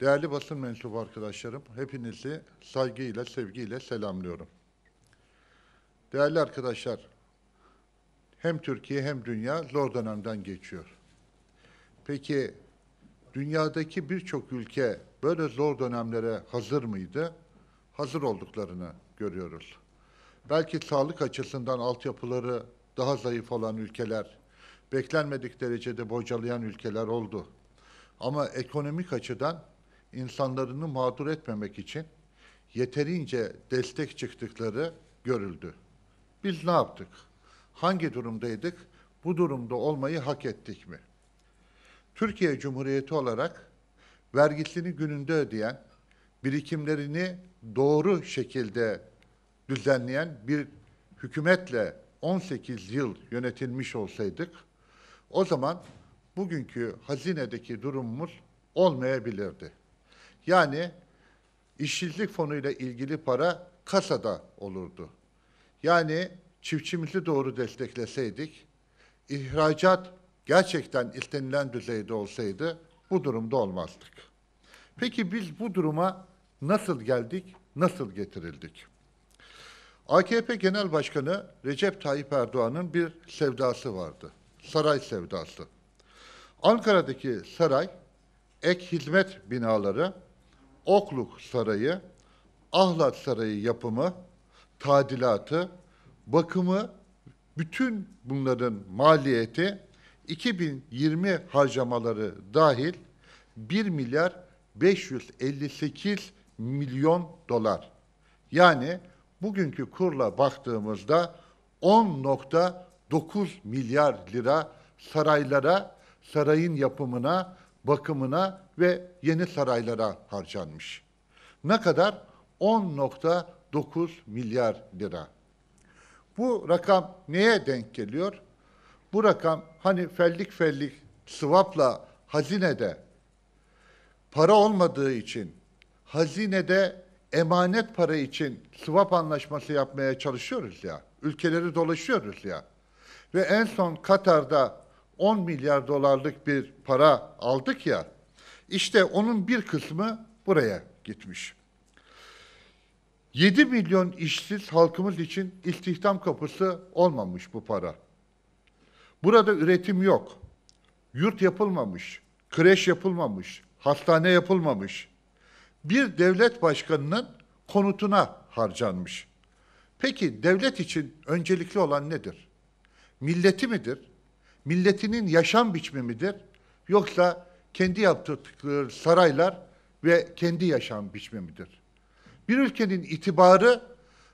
Değerli basın mensubu arkadaşlarım, hepinizi saygıyla, sevgiyle selamlıyorum. Değerli arkadaşlar, hem Türkiye hem dünya zor dönemden geçiyor. Peki dünyadaki birçok ülke böyle zor dönemlere hazır mıydı? Hazır olduklarını görüyoruz. Belki sağlık açısından altyapıları daha zayıf olan ülkeler, beklenmedik derecede bocalayan ülkeler oldu. Ama ekonomik açıdan insanlarını mağdur etmemek için yeterince destek çıktıkları görüldü. Biz ne yaptık? Hangi durumdaydık? Bu durumda olmayı hak ettik mi? Türkiye Cumhuriyeti olarak vergisini gününde ödeyen, birikimlerini doğru şekilde düzenleyen bir hükümetle 18 yıl yönetilmiş olsaydık, o zaman bugünkü hazinedeki durumumuz olmayabilirdi. Yani işsizlik fonuyla ilgili para kasada olurdu. Yani çiftçimizi doğru destekleseydik, ihracat gerçekten istenilen düzeyde olsaydı bu durumda olmazdık. Peki biz bu duruma nasıl geldik, nasıl getirildik? AKP Genel Başkanı Recep Tayyip Erdoğan'ın bir sevdası vardı. Saray sevdası. Ankara'daki saray, ek hizmet binaları Okluk Sarayı, Ahlat Sarayı yapımı, tadilatı, bakımı, bütün bunların maliyeti 2020 harcamaları dahil 1 milyar 558 milyon dolar. Yani bugünkü kurla baktığımızda 10.9 milyar lira saraylara, sarayın yapımına, bakımına ve yeni saraylara harcanmış. Ne kadar? 10.9 milyar lira. Bu rakam neye denk geliyor? Bu rakam hani fellik fellik sıvapla hazinede para olmadığı için hazinede emanet para için swap anlaşması yapmaya çalışıyoruz ya. Ülkeleri dolaşıyoruz ya. Ve en son Katar'da 10 milyar dolarlık bir para aldık ya, işte onun bir kısmı buraya gitmiş. 7 milyon işsiz halkımız için istihdam kapısı olmamış bu para. Burada üretim yok. Yurt yapılmamış, kreş yapılmamış, hastane yapılmamış. Bir devlet başkanının konutuna harcanmış. Peki devlet için öncelikli olan nedir? Milleti midir? milletinin yaşam biçimi midir? Yoksa kendi yaptıkları saraylar ve kendi yaşam biçimi midir? Bir ülkenin itibarı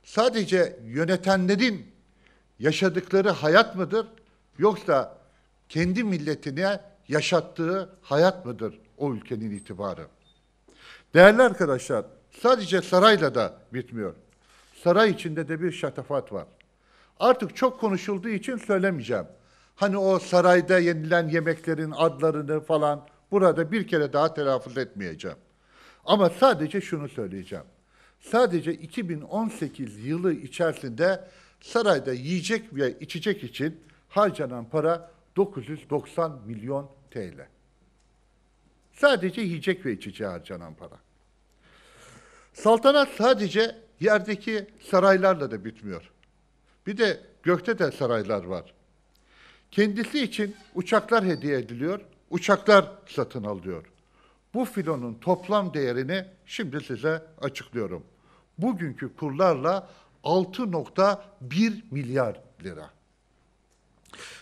sadece yönetenlerin yaşadıkları hayat mıdır? Yoksa kendi milletine yaşattığı hayat mıdır o ülkenin itibarı? Değerli arkadaşlar, sadece sarayla da bitmiyor. Saray içinde de bir şatafat var. Artık çok konuşulduğu için söylemeyeceğim. Hani o sarayda yenilen yemeklerin adlarını falan burada bir kere daha telaffuz etmeyeceğim. Ama sadece şunu söyleyeceğim. Sadece 2018 yılı içerisinde sarayda yiyecek ve içecek için harcanan para 990 milyon TL. Sadece yiyecek ve içeceğe harcanan para. Saltanat sadece yerdeki saraylarla da bitmiyor. Bir de gökte de saraylar var. Kendisi için uçaklar hediye ediliyor, uçaklar satın alıyor. Bu filonun toplam değerini şimdi size açıklıyorum. Bugünkü kurlarla 6.1 milyar lira.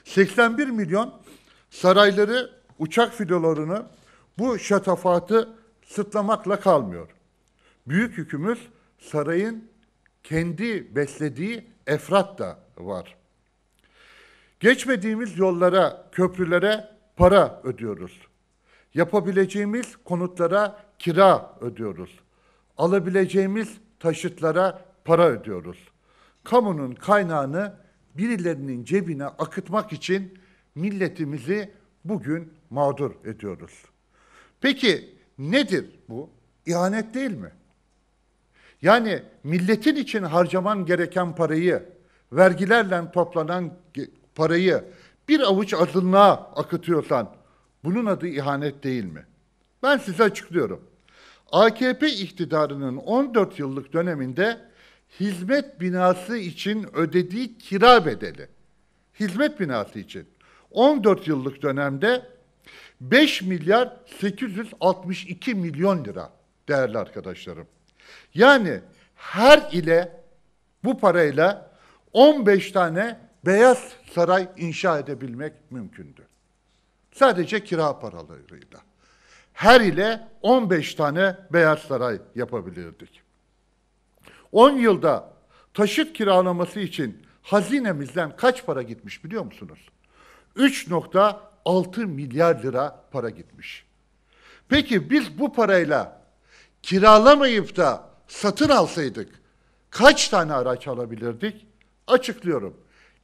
81 milyon sarayları uçak filolarını bu şatafatı sıtlamakla kalmıyor. Büyük yükümüz sarayın kendi beslediği efrat da var. Geçmediğimiz yollara, köprülere para ödüyoruz. Yapabileceğimiz konutlara kira ödüyoruz. Alabileceğimiz taşıtlara para ödüyoruz. Kamunun kaynağını birilerinin cebine akıtmak için milletimizi bugün mağdur ediyoruz. Peki nedir bu? İhanet değil mi? Yani milletin için harcaman gereken parayı vergilerle toplanan parayı bir avuç azınlığa akıtıyorsan bunun adı ihanet değil mi? Ben size açıklıyorum. AKP iktidarının 14 yıllık döneminde hizmet binası için ödediği kira bedeli, hizmet binası için 14 yıllık dönemde 5 milyar 862 milyon lira değerli arkadaşlarım. Yani her ile bu parayla 15 tane Beyaz Saray inşa edebilmek mümkündü. Sadece kira paralarıyla. Her ile 15 tane Beyaz Saray yapabilirdik. 10 yılda taşıt kiralaması için hazinemizden kaç para gitmiş biliyor musunuz? 3.6 milyar lira para gitmiş. Peki biz bu parayla kiralamayıp da satın alsaydık kaç tane araç alabilirdik? Açıklıyorum.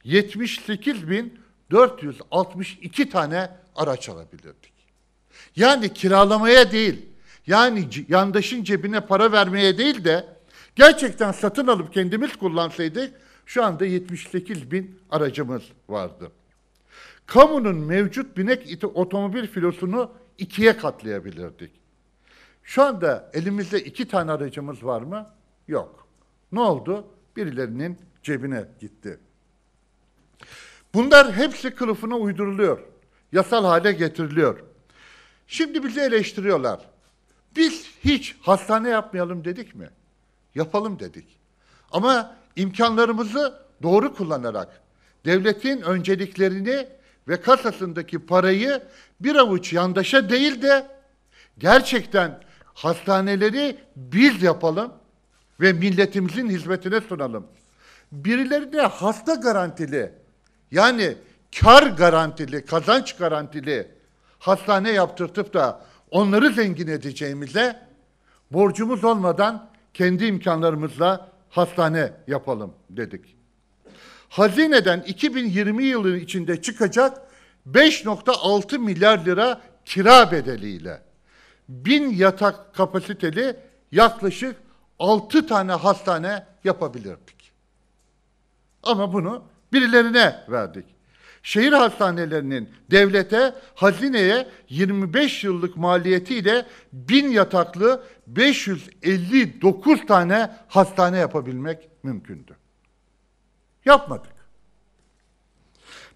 78.462 tane araç alabilirdik. Yani kiralamaya değil, yani yandaşın cebine para vermeye değil de gerçekten satın alıp kendimiz kullansaydık şu anda 78 bin aracımız vardı. Kamunun mevcut binek otomobil filosunu ikiye katlayabilirdik. Şu anda elimizde iki tane aracımız var mı? Yok. Ne oldu? Birilerinin cebine gitti. Bunlar hepsi kılıfına uyduruluyor. Yasal hale getiriliyor. Şimdi bizi eleştiriyorlar. Biz hiç hastane yapmayalım dedik mi? Yapalım dedik. Ama imkanlarımızı doğru kullanarak devletin önceliklerini ve kasasındaki parayı bir avuç yandaşa değil de gerçekten hastaneleri biz yapalım ve milletimizin hizmetine sunalım. Birilerine hasta garantili yani kar garantili, kazanç garantili hastane yaptırtıp da onları zengin edeceğimize borcumuz olmadan kendi imkanlarımızla hastane yapalım dedik. Hazineden 2020 yılı içinde çıkacak 5.6 milyar lira kira bedeliyle bin yatak kapasiteli yaklaşık 6 tane hastane yapabilirdik. Ama bunu birilerine verdik. Şehir hastanelerinin devlete, hazineye 25 yıllık maliyetiyle 1000 yataklı 559 tane hastane yapabilmek mümkündü. Yapmadık.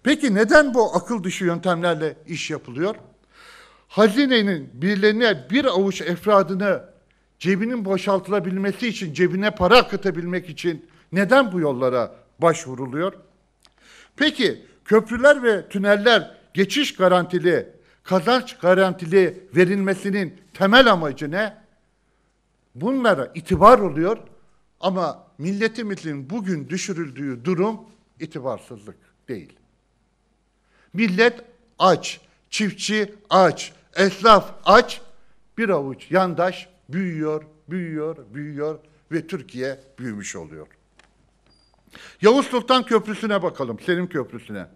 Peki neden bu akıl dışı yöntemlerle iş yapılıyor? Hazinenin birilerine bir avuç efradını cebinin boşaltılabilmesi için, cebine para akıtabilmek için neden bu yollara başvuruluyor? Peki köprüler ve tüneller geçiş garantili, kazanç garantili verilmesinin temel amacı ne? Bunlara itibar oluyor ama milletimizin bugün düşürüldüğü durum itibarsızlık değil. Millet aç, çiftçi aç, esnaf aç, bir avuç yandaş büyüyor, büyüyor, büyüyor ve Türkiye büyümüş oluyor. Yavuz Sultan Köprüsü'ne bakalım, Selim Köprüsü'ne.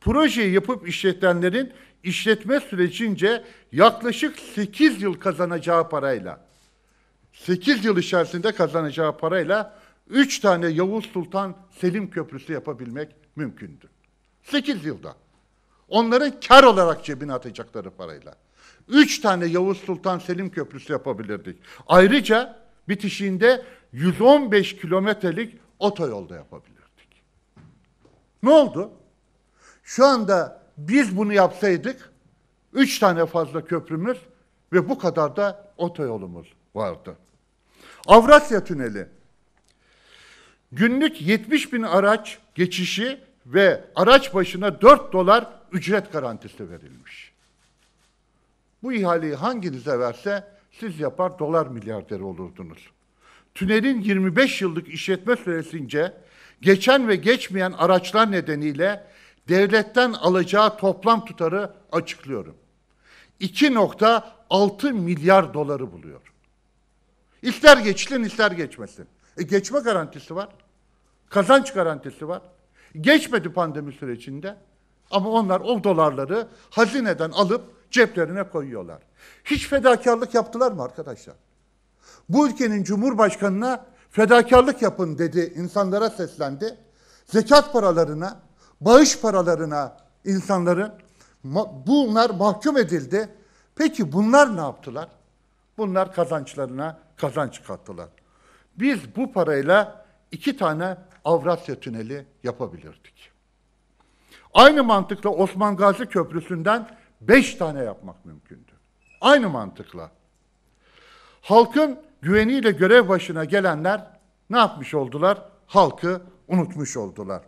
Projeyi yapıp işletenlerin işletme sürecince yaklaşık 8 yıl kazanacağı parayla, 8 yıl içerisinde kazanacağı parayla 3 tane Yavuz Sultan Selim Köprüsü yapabilmek mümkündü. 8 yılda. Onların kar olarak cebine atacakları parayla. 3 tane Yavuz Sultan Selim Köprüsü yapabilirdik. Ayrıca bitişinde 115 kilometrelik otoyolda yapabilirdik. Ne oldu? Şu anda biz bunu yapsaydık üç tane fazla köprümüz ve bu kadar da otoyolumuz vardı. Avrasya Tüneli. Günlük 70 bin araç geçişi ve araç başına 4 dolar ücret garantisi verilmiş. Bu ihaleyi hanginize verse siz yapar dolar milyarderi olurdunuz. Tünelin 25 yıllık işletme süresince geçen ve geçmeyen araçlar nedeniyle devletten alacağı toplam tutarı açıklıyorum. 2.6 milyar doları buluyor. İster geçsin ister geçmesin. E geçme garantisi var. Kazanç garantisi var. Geçmedi pandemi sürecinde. Ama onlar o dolarları hazineden alıp ceplerine koyuyorlar. Hiç fedakarlık yaptılar mı arkadaşlar? Bu ülkenin cumhurbaşkanına fedakarlık yapın dedi, insanlara seslendi. Zekat paralarına, bağış paralarına insanların bunlar mahkum edildi. Peki bunlar ne yaptılar? Bunlar kazançlarına kazanç kattılar. Biz bu parayla iki tane Avrasya Tüneli yapabilirdik. Aynı mantıkla Osman Gazi Köprüsü'nden beş tane yapmak mümkündü. Aynı mantıkla. Halkın güveniyle görev başına gelenler ne yapmış oldular? Halkı unutmuş oldular.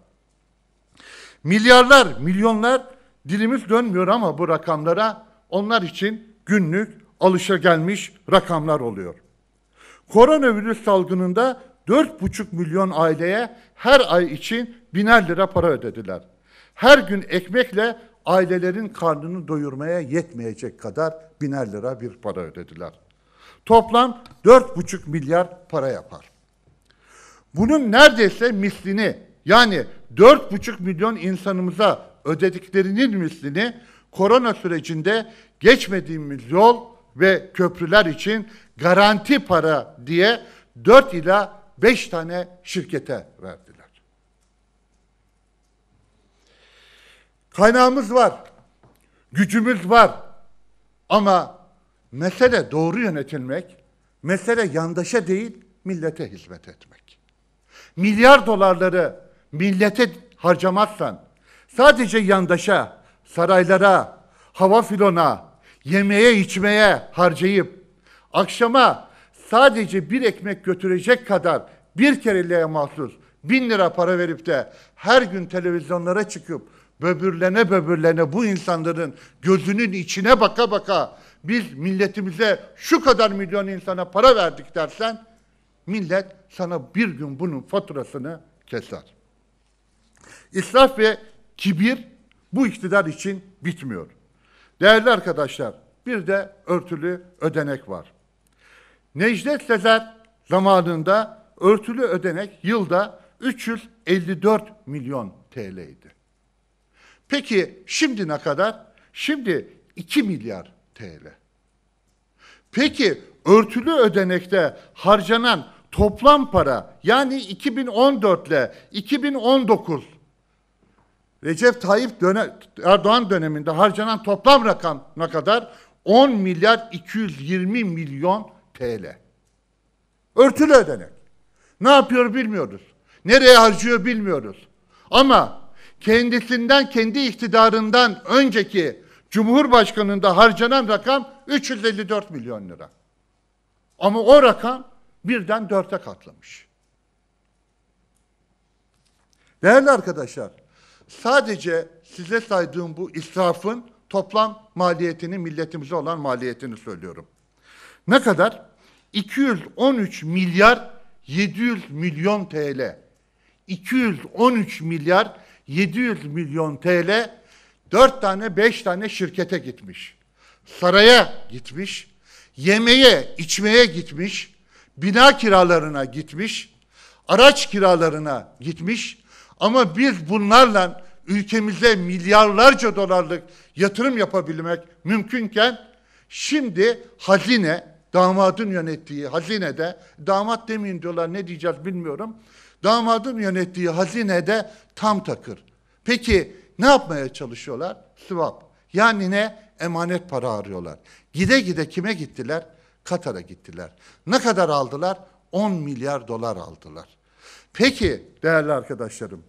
Milyarlar, milyonlar dilimiz dönmüyor ama bu rakamlara onlar için günlük alışa gelmiş rakamlar oluyor. Koronavirüs salgınında 4,5 milyon aileye her ay için biner lira para ödediler. Her gün ekmekle ailelerin karnını doyurmaya yetmeyecek kadar biner lira bir para ödediler. Toplam 4,5 milyar para yapar. Bunun neredeyse mislini yani 4,5 milyon insanımıza ödediklerinin mislini korona sürecinde geçmediğimiz yol ve köprüler için garanti para diye 4 ila 5 tane şirkete verdiler. Kaynağımız var, gücümüz var ama Mesele doğru yönetilmek, mesele yandaşa değil millete hizmet etmek. Milyar dolarları millete harcamazsan sadece yandaşa, saraylara, hava filona, yemeğe içmeye harcayıp akşama sadece bir ekmek götürecek kadar bir kereliğe mahsus bin lira para verip de her gün televizyonlara çıkıp böbürlene böbürlene bu insanların gözünün içine baka baka biz milletimize şu kadar milyon insana para verdik dersen millet sana bir gün bunun faturasını keser. İsraf ve kibir bu iktidar için bitmiyor. Değerli arkadaşlar, bir de örtülü ödenek var. Necdet Sezer zamanında örtülü ödenek yılda 354 milyon TL idi. Peki şimdi ne kadar? Şimdi 2 milyar TL. Peki örtülü ödenekte harcanan toplam para yani 2014 ile 2019 Recep Tayyip döne, Erdoğan döneminde harcanan toplam rakam ne kadar 10 milyar 220 milyon TL. Örtülü ödenek. Ne yapıyor bilmiyoruz. Nereye harcıyor bilmiyoruz. Ama kendisinden kendi iktidarından önceki Cumhurbaşkanı'nda harcanan rakam 354 milyon lira. Ama o rakam birden dörte katlamış. Değerli arkadaşlar, sadece size saydığım bu israfın toplam maliyetini, milletimize olan maliyetini söylüyorum. Ne kadar? 213 milyar 700 milyon TL. 213 milyar 700 milyon TL Dört tane beş tane şirkete gitmiş. Saraya gitmiş. Yemeğe içmeye gitmiş. Bina kiralarına gitmiş. Araç kiralarına gitmiş. Ama biz bunlarla ülkemize milyarlarca dolarlık yatırım yapabilmek mümkünken şimdi hazine damadın yönettiği hazinede damat demeyin diyorlar ne diyeceğiz bilmiyorum. Damadın yönettiği hazinede tam takır. Peki ne yapmaya çalışıyorlar? Süvap. Yani ne? Emanet para arıyorlar. Gide gide kime gittiler? Katar'a gittiler. Ne kadar aldılar? 10 milyar dolar aldılar. Peki değerli arkadaşlarım.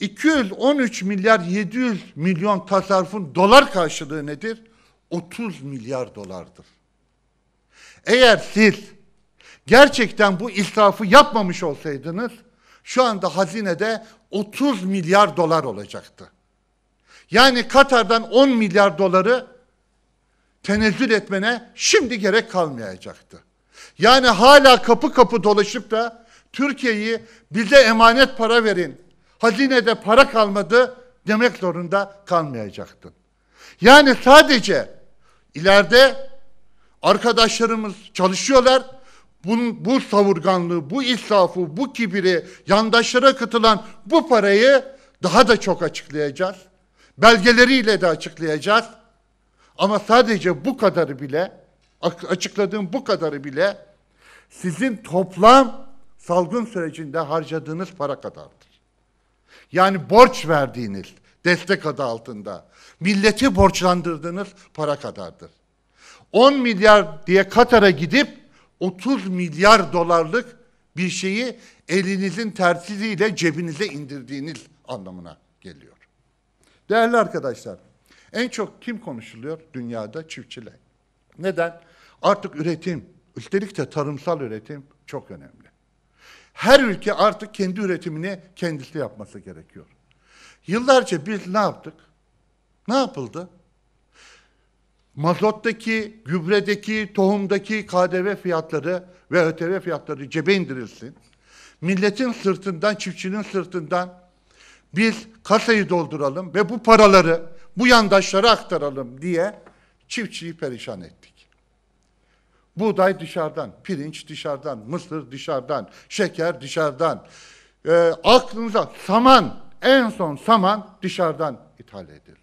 213 milyar 700 milyon tasarrufun dolar karşılığı nedir? 30 milyar dolardır. Eğer siz gerçekten bu israfı yapmamış olsaydınız şu anda hazinede 30 milyar dolar olacaktı. Yani Katar'dan 10 milyar doları tenezzül etmene şimdi gerek kalmayacaktı. Yani hala kapı kapı dolaşıp da Türkiye'yi bize emanet para verin, hazinede para kalmadı demek zorunda kalmayacaktın. Yani sadece ileride arkadaşlarımız çalışıyorlar, bunun, bu savurganlığı, bu israfı, bu kibiri, yandaşlara katılan bu parayı daha da çok açıklayacağız. Belgeleriyle de açıklayacağız. Ama sadece bu kadarı bile, açıkladığım bu kadarı bile sizin toplam salgın sürecinde harcadığınız para kadardır. Yani borç verdiğiniz destek adı altında milleti borçlandırdığınız para kadardır. 10 milyar diye Katar'a gidip 30 milyar dolarlık bir şeyi elinizin tersiyle cebinize indirdiğiniz anlamına geliyor. Değerli arkadaşlar, en çok kim konuşuluyor dünyada? Çiftçiler. Neden? Artık üretim, üstelik de tarımsal üretim çok önemli. Her ülke artık kendi üretimini kendisi yapması gerekiyor. Yıllarca biz ne yaptık? Ne yapıldı? mazottaki, gübredeki, tohumdaki KDV fiyatları ve ÖTV fiyatları cebe indirilsin. Milletin sırtından, çiftçinin sırtından biz kasayı dolduralım ve bu paraları bu yandaşlara aktaralım diye çiftçiyi perişan ettik. Buğday dışarıdan, pirinç dışarıdan, mısır dışarıdan, şeker dışarıdan, e, aklınıza saman, en son saman dışarıdan ithal edildi.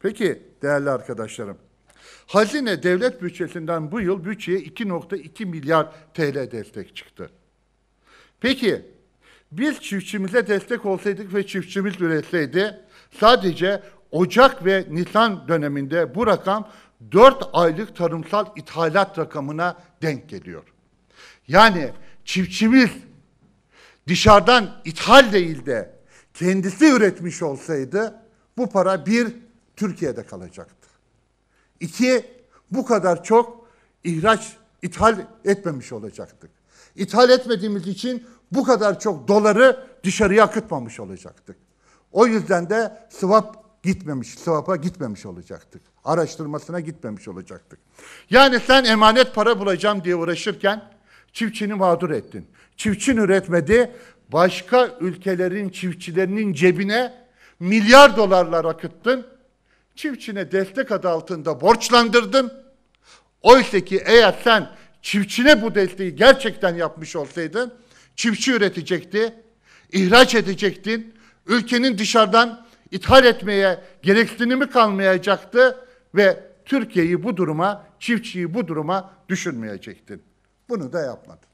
Peki değerli arkadaşlarım. Hazine devlet bütçesinden bu yıl bütçeye 2.2 milyar TL destek çıktı. Peki biz çiftçimize destek olsaydık ve çiftçimiz üretseydi sadece Ocak ve Nisan döneminde bu rakam 4 aylık tarımsal ithalat rakamına denk geliyor. Yani çiftçimiz dışarıdan ithal değil de kendisi üretmiş olsaydı bu para bir Türkiye'de kalacaktı. İki, bu kadar çok ihraç, ithal etmemiş olacaktık. İthal etmediğimiz için bu kadar çok doları dışarıya akıtmamış olacaktık. O yüzden de swap gitmemiş, swap'a gitmemiş olacaktık. Araştırmasına gitmemiş olacaktık. Yani sen emanet para bulacağım diye uğraşırken çiftçini mağdur ettin. Çiftçin üretmedi, başka ülkelerin çiftçilerinin cebine milyar dolarlar akıttın çiftçine destek adı altında borçlandırdın. Oysa ki eğer sen çiftçine bu desteği gerçekten yapmış olsaydın, çiftçi üretecekti, ihraç edecektin, ülkenin dışarıdan ithal etmeye gereksinimi kalmayacaktı ve Türkiye'yi bu duruma, çiftçiyi bu duruma düşünmeyecektin. Bunu da yapmadın.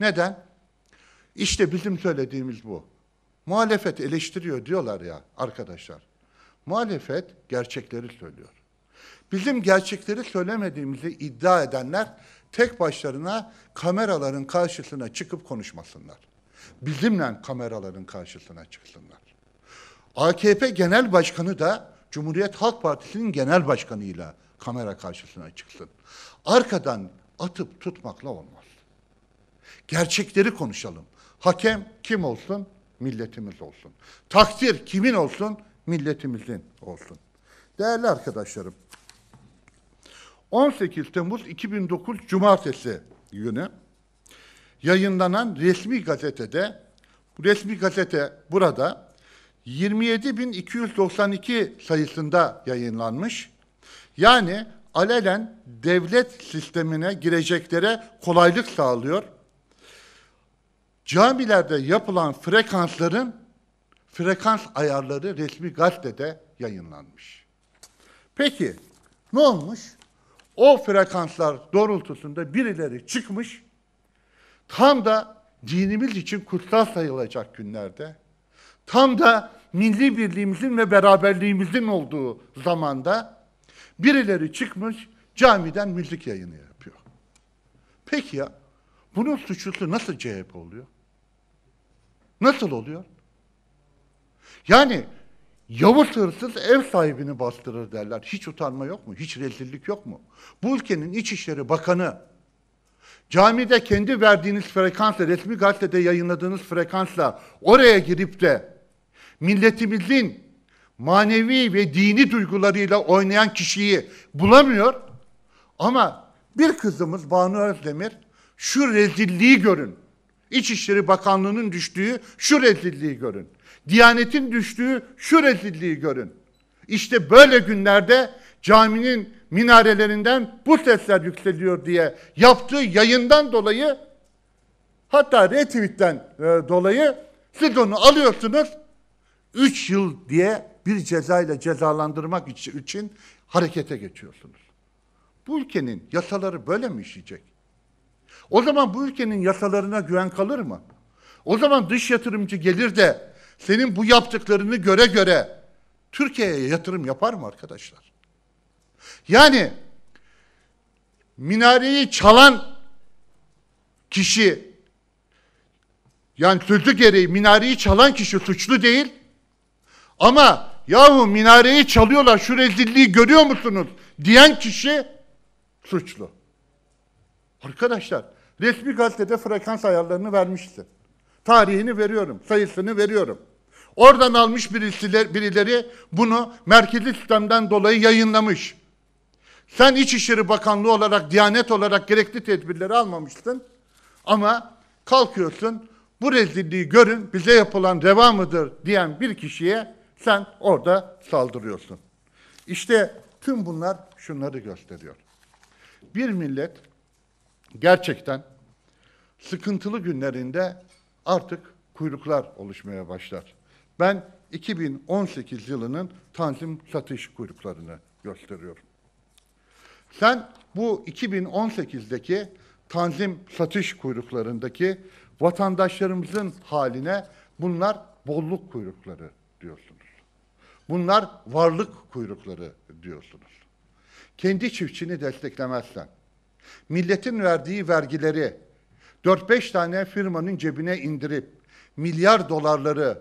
Neden? İşte bizim söylediğimiz bu. Muhalefet eleştiriyor diyorlar ya arkadaşlar. Muhalefet gerçekleri söylüyor. Bizim gerçekleri söylemediğimizi iddia edenler tek başlarına kameraların karşısına çıkıp konuşmasınlar. Bizimle kameraların karşısına çıksınlar. AKP Genel Başkanı da Cumhuriyet Halk Partisi'nin genel başkanıyla kamera karşısına çıksın. Arkadan atıp tutmakla olmaz. Gerçekleri konuşalım. Hakem kim olsun? Milletimiz olsun. Takdir kimin olsun? milletimizin olsun. Değerli arkadaşlarım, 18 Temmuz 2009 Cumartesi günü yayınlanan resmi gazetede, resmi gazete burada 27.292 sayısında yayınlanmış. Yani alelen devlet sistemine gireceklere kolaylık sağlıyor. Camilerde yapılan frekansların frekans ayarları resmi gazetede yayınlanmış. Peki ne olmuş? O frekanslar doğrultusunda birileri çıkmış. Tam da dinimiz için kutsal sayılacak günlerde, tam da milli birliğimizin ve beraberliğimizin olduğu zamanda birileri çıkmış camiden müzik yayını yapıyor. Peki ya bunun suçlusu nasıl CHP oluyor? Nasıl oluyor? Yani Yavuz hırsız ev sahibini bastırır derler. Hiç utanma yok mu? Hiç rezillik yok mu? Bu ülkenin İçişleri Bakanı camide kendi verdiğiniz frekansla, resmi gazetede yayınladığınız frekansla oraya girip de milletimizin manevi ve dini duygularıyla oynayan kişiyi bulamıyor. Ama bir kızımız Banu Özdemir şu rezilliği görün. İçişleri Bakanlığı'nın düştüğü şu rezilliği görün. Diyanetin düştüğü şu rezilliği görün. İşte böyle günlerde caminin minarelerinden bu sesler yükseliyor diye yaptığı yayından dolayı hatta retweetten e, dolayı siz onu alıyorsunuz 3 yıl diye bir cezayla cezalandırmak için harekete geçiyorsunuz. Bu ülkenin yasaları böyle mi işleyecek? O zaman bu ülkenin yasalarına güven kalır mı? O zaman dış yatırımcı gelir de senin bu yaptıklarını göre göre Türkiye'ye yatırım yapar mı arkadaşlar? Yani minareyi çalan kişi yani sözü gereği minareyi çalan kişi suçlu değil. Ama yahu minareyi çalıyorlar şu rezilliği görüyor musunuz diyen kişi suçlu. Arkadaşlar resmi gazetede frekans ayarlarını vermişti. Tarihini veriyorum, sayısını veriyorum. Oradan almış birileri bunu merkezi sistemden dolayı yayınlamış. Sen İçişleri Bakanlığı olarak, Diyanet olarak gerekli tedbirleri almamıştın Ama kalkıyorsun, bu rezilliği görün, bize yapılan reva mıdır diyen bir kişiye sen orada saldırıyorsun. İşte tüm bunlar şunları gösteriyor. Bir millet gerçekten sıkıntılı günlerinde artık kuyruklar oluşmaya başlar. Ben 2018 yılının tanzim satış kuyruklarını gösteriyorum. Sen bu 2018'deki tanzim satış kuyruklarındaki vatandaşlarımızın haline bunlar bolluk kuyrukları diyorsunuz. Bunlar varlık kuyrukları diyorsunuz. Kendi çiftçini desteklemezsen, milletin verdiği vergileri 4-5 tane firmanın cebine indirip milyar dolarları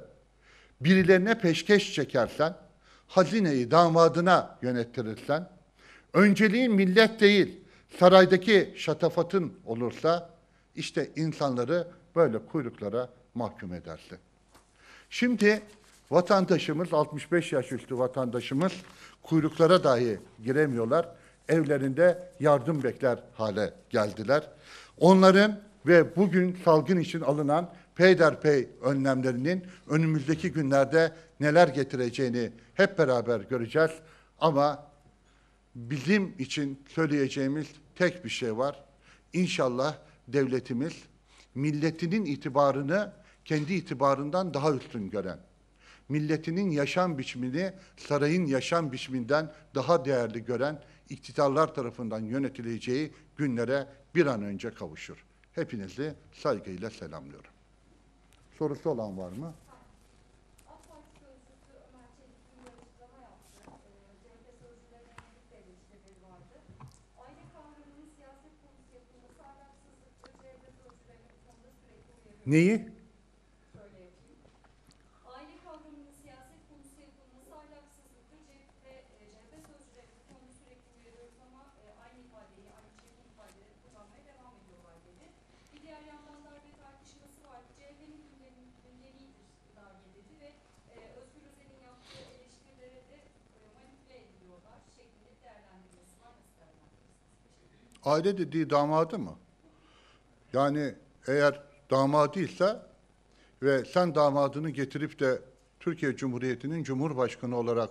birilerine peşkeş çekersen, hazineyi damadına yönettirirsen, önceliğin millet değil, saraydaki şatafatın olursa, işte insanları böyle kuyruklara mahkum edersin. Şimdi vatandaşımız, 65 yaş üstü vatandaşımız kuyruklara dahi giremiyorlar. Evlerinde yardım bekler hale geldiler. Onların ve bugün salgın için alınan peyderpey önlemlerinin önümüzdeki günlerde neler getireceğini hep beraber göreceğiz. Ama bizim için söyleyeceğimiz tek bir şey var. İnşallah devletimiz milletinin itibarını kendi itibarından daha üstün gören, milletinin yaşam biçimini sarayın yaşam biçiminden daha değerli gören iktidarlar tarafından yönetileceği günlere bir an önce kavuşur. Hepinizi saygıyla selamlıyorum. Sorusu olan var mı? Neyi? Aile dediği damadı mı? Yani eğer damadıysa ve sen damadını getirip de Türkiye Cumhuriyeti'nin Cumhurbaşkanı olarak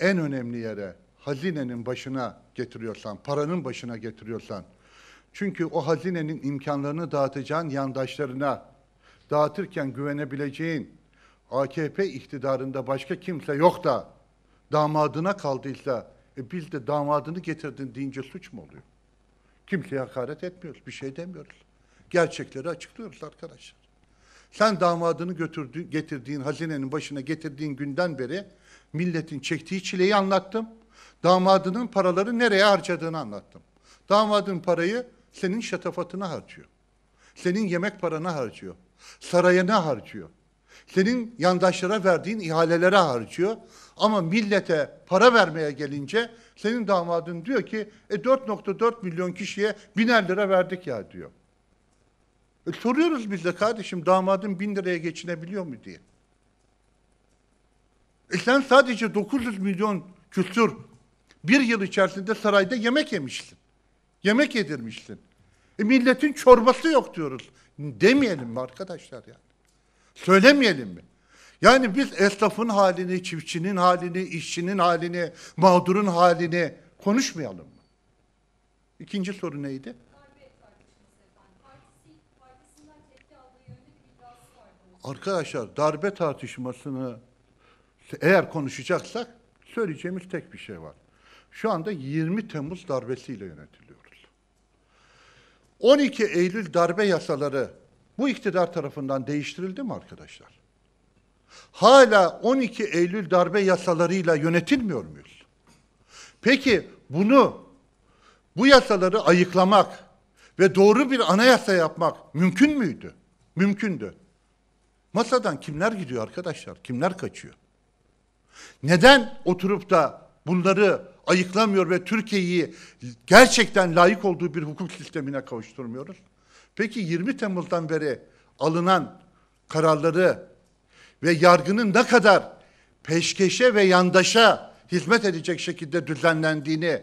en önemli yere, hazinenin başına getiriyorsan, paranın başına getiriyorsan, çünkü o hazinenin imkanlarını dağıtacağın yandaşlarına dağıtırken güvenebileceğin AKP iktidarında başka kimse yok da damadına kaldıysa e biz de damadını getirdin deyince suç mu oluyor? Kimseye hakaret etmiyoruz, bir şey demiyoruz. Gerçekleri açıklıyoruz arkadaşlar. Sen damadını götürdü, getirdiğin, hazinenin başına getirdiğin günden beri milletin çektiği çileyi anlattım. Damadının paraları nereye harcadığını anlattım. Damadın parayı senin şatafatına harcıyor. Senin yemek parana harcıyor. Sarayına harcıyor. Senin yandaşlara verdiğin ihalelere harcıyor. Ama millete para vermeye gelince senin damadın diyor ki e 4.4 milyon kişiye biner lira verdik ya diyor. E soruyoruz biz de kardeşim damadın bin liraya geçinebiliyor mu diye. E sen sadece 900 milyon küsur bir yıl içerisinde sarayda yemek yemişsin. Yemek yedirmişsin. E milletin çorbası yok diyoruz. Demeyelim mi arkadaşlar yani? Söylemeyelim mi? Yani biz esnafın halini, çiftçinin halini, işçinin halini, mağdurun halini konuşmayalım mı? İkinci soru neydi? Arkadaşlar darbe tartışmasını eğer konuşacaksak söyleyeceğimiz tek bir şey var. Şu anda 20 Temmuz darbesiyle yönetiliyoruz. 12 Eylül darbe yasaları bu iktidar tarafından değiştirildi mi arkadaşlar? Hala 12 Eylül darbe yasalarıyla yönetilmiyor muyuz? Peki bunu, bu yasaları ayıklamak ve doğru bir anayasa yapmak mümkün müydü? Mümkündü. Masadan kimler gidiyor arkadaşlar? Kimler kaçıyor? Neden oturup da bunları ayıklamıyor ve Türkiye'yi gerçekten layık olduğu bir hukuk sistemine kavuşturmuyoruz? Peki 20 Temmuz'dan beri alınan kararları ve yargının ne kadar peşkeşe ve yandaşa hizmet edecek şekilde düzenlendiğini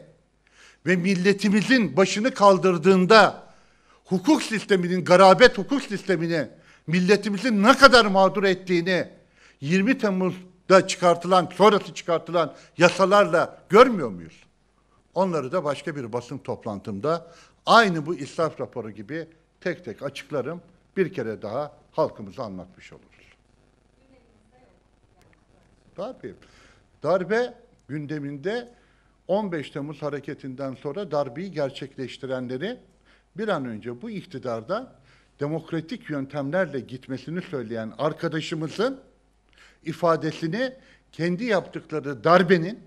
ve milletimizin başını kaldırdığında hukuk sisteminin, garabet hukuk sistemini milletimizi ne kadar mağdur ettiğini 20 Temmuz'da çıkartılan, sonrası çıkartılan yasalarla görmüyor muyuz? Onları da başka bir basın toplantımda aynı bu israf raporu gibi tek tek açıklarım. Bir kere daha halkımıza anlatmış olur. Tabii. Darbe gündeminde 15 Temmuz hareketinden sonra darbeyi gerçekleştirenleri bir an önce bu iktidarda demokratik yöntemlerle gitmesini söyleyen arkadaşımızın ifadesini kendi yaptıkları darbenin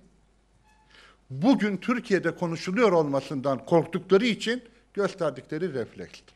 bugün Türkiye'de konuşuluyor olmasından korktukları için gösterdikleri reflekstir.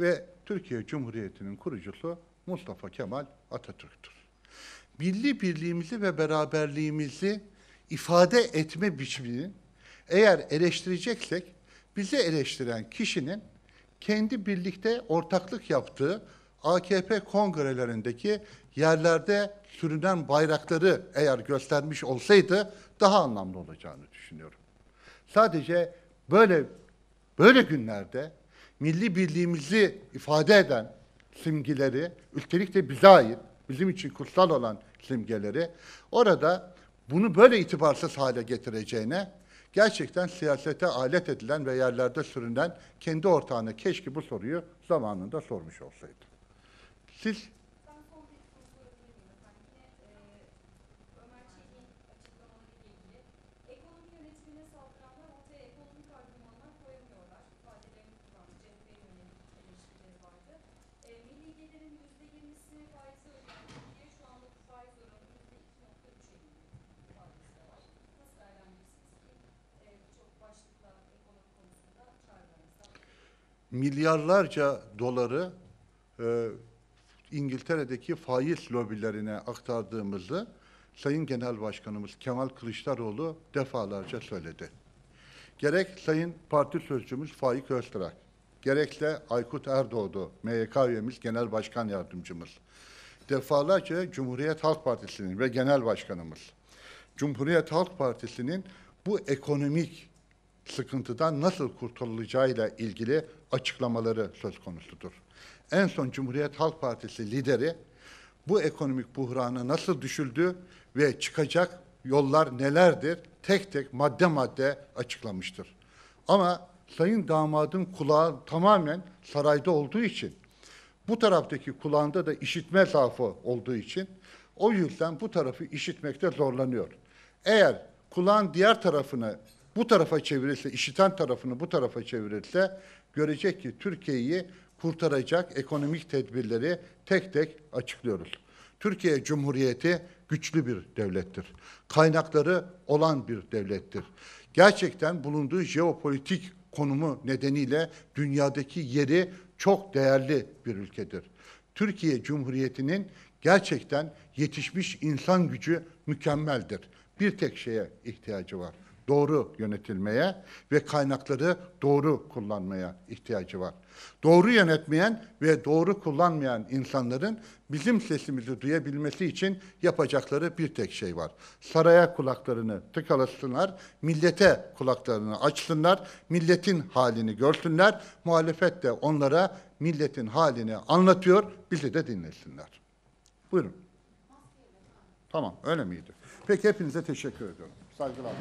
ve Türkiye Cumhuriyeti'nin kurucusu Mustafa Kemal Atatürk'tür. Milli birliğimizi ve beraberliğimizi ifade etme biçimini eğer eleştireceksek bizi eleştiren kişinin kendi birlikte ortaklık yaptığı AKP kongrelerindeki yerlerde sürünen bayrakları eğer göstermiş olsaydı daha anlamlı olacağını düşünüyorum. Sadece böyle böyle günlerde milli birliğimizi ifade eden simgileri, üstelik de bize ait, bizim için kutsal olan simgeleri, orada bunu böyle itibarsız hale getireceğine gerçekten siyasete alet edilen ve yerlerde sürünen kendi ortağını keşke bu soruyu zamanında sormuş olsaydı. Siz milyarlarca doları e, İngiltere'deki faiz lobilerine aktardığımızı Sayın Genel Başkanımız Kemal Kılıçdaroğlu defalarca söyledi. Gerek Sayın Parti Sözcümüz Faik Öztürk, gerekse Aykut Erdoğdu, MYK üyemiz Genel Başkan Yardımcımız, defalarca Cumhuriyet Halk Partisi'nin ve Genel Başkanımız, Cumhuriyet Halk Partisi'nin bu ekonomik sıkıntıdan nasıl kurtulacağıyla ilgili açıklamaları söz konusudur. En son Cumhuriyet Halk Partisi lideri bu ekonomik buhrana nasıl düşüldü ve çıkacak yollar nelerdir tek tek madde madde açıklamıştır. Ama sayın damadın kulağı tamamen sarayda olduğu için bu taraftaki kulağında da işitme zaafı olduğu için o yüzden bu tarafı işitmekte zorlanıyor. Eğer kulağın diğer tarafını bu tarafa çevirirse, işiten tarafını bu tarafa çevirirse görecek ki Türkiye'yi kurtaracak ekonomik tedbirleri tek tek açıklıyoruz. Türkiye Cumhuriyeti güçlü bir devlettir. Kaynakları olan bir devlettir. Gerçekten bulunduğu jeopolitik konumu nedeniyle dünyadaki yeri çok değerli bir ülkedir. Türkiye Cumhuriyeti'nin gerçekten yetişmiş insan gücü mükemmeldir. Bir tek şeye ihtiyacı var doğru yönetilmeye ve kaynakları doğru kullanmaya ihtiyacı var. Doğru yönetmeyen ve doğru kullanmayan insanların bizim sesimizi duyabilmesi için yapacakları bir tek şey var. Saraya kulaklarını tıkalasınlar, millete kulaklarını açsınlar, milletin halini görsünler, muhalefet de onlara milletin halini anlatıyor, bizi de dinlesinler. Buyurun. Tamam, öyle miydi? Peki hepinize teşekkür ediyorum. Saygılar.